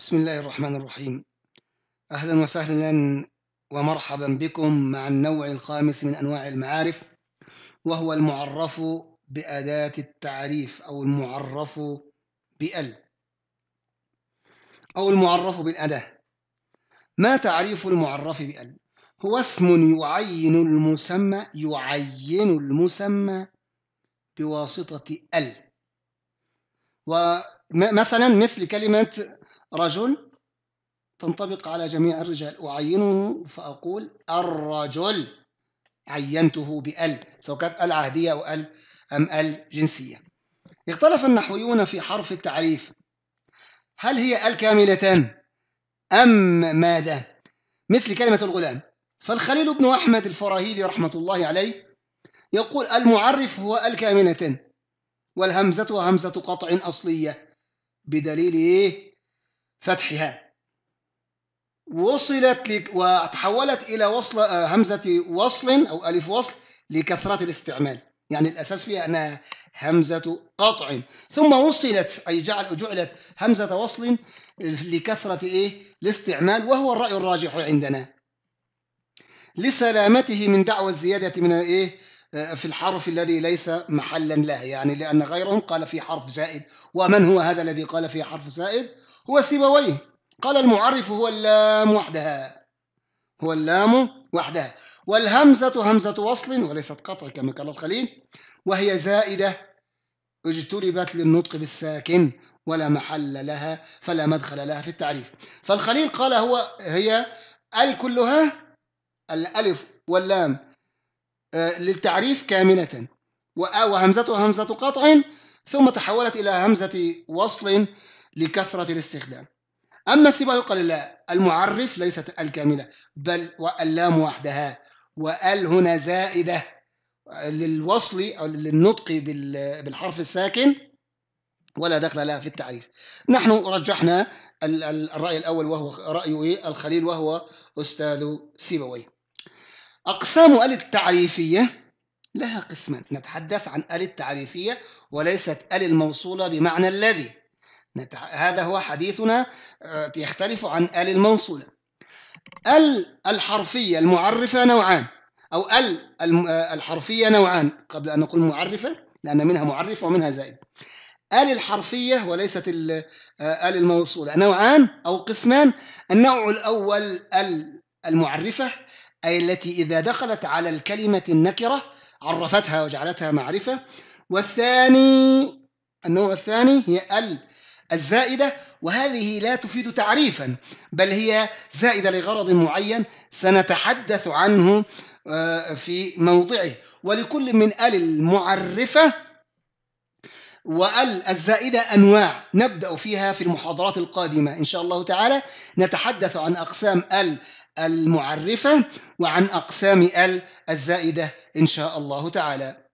بسم الله الرحمن الرحيم أهلا وسهلا ومرحبا بكم مع النوع الخامس من أنواع المعارف وهو المعرف بأداة التعريف أو المعرف بأل أو المعرف بالأداة ما تعريف المعرف بأل؟ هو اسم يعين المسمى يعين المسمى بواسطة أل ومثلا مثل كلمة رجل تنطبق على جميع الرجال أعينه فأقول الرجل عينته بأل سواء كانت أل عهدية أو أل أم أل جنسية اختلف النحويون في حرف التعريف هل هي أل كاملة أم ماذا مثل كلمة الغلام فالخليل بن أحمد الفراهيدي رحمة الله عليه يقول المعرف هو أل كاملة والهمزة همزة قطع أصلية بدليل إيه؟ فتحها وصلت لك وتحولت إلى وصل آه، همزة وصل أو ألف وصل لكثرة الاستعمال يعني الأساس فيها أنها همزة قطع ثم وصلت أي جعل جعلت همزة وصل لكثرة إيه الاستعمال وهو الرأي الراجح عندنا لسلامته من دعوى الزيادة من إيه آه، في الحرف الذي ليس محلا له يعني لأن غيرهم قال في حرف زائد ومن هو هذا الذي قال في حرف زائد هو سيبويه قال المعرف هو اللام وحدها هو اللام وحدها والهمزة همزة وصل وليست قطع كما قال الخليل وهي زائدة اجتلبت للنطق بالساكن ولا محل لها فلا مدخل لها في التعريف فالخليل قال هو هي الكلها الألف واللام آه، للتعريف كاملة آه، وهمزتها همزة قطع ثم تحولت إلى همزة وصل لكثرة الاستخدام أما يقال قال المعرف ليست الكاملة بل واللام وحدها وال هنا زائدة للوصل أو للنطق بالحرف الساكن ولا دخل لها في التعريف نحن رجحنا الرأي الأول وهو رأي إيه؟ الخليل وهو أستاذ سيبويه أقسام ال التعريفية لها قسمان نتحدث عن ال التعريفية وليست ال الموصولة بمعنى الذي نتع... هذا هو حديثنا آه، يختلف عن ال الموصولة ال الحرفية المعرفة نوعان أو ال آه، الحرفية نوعان قبل أن نقول معرفة لأن منها معرفة ومنها زائد ال الحرفية وليست ال آه، الموصولة نوعان أو قسمان النوع الأول ال المعرفة أي التي إذا دخلت على الكلمة النكرة عرفتها وجعلتها معرفة والثاني النوع الثاني هي ال الزائدة وهذه لا تفيد تعريفا بل هي زائدة لغرض معين سنتحدث عنه آه، في موضعه ولكل من ال المعرفة وال الزائدة أنواع نبدأ فيها في المحاضرات القادمة إن شاء الله تعالى نتحدث عن أقسام ال المعرفة وعن أقسام ال الزائدة إن شاء الله تعالى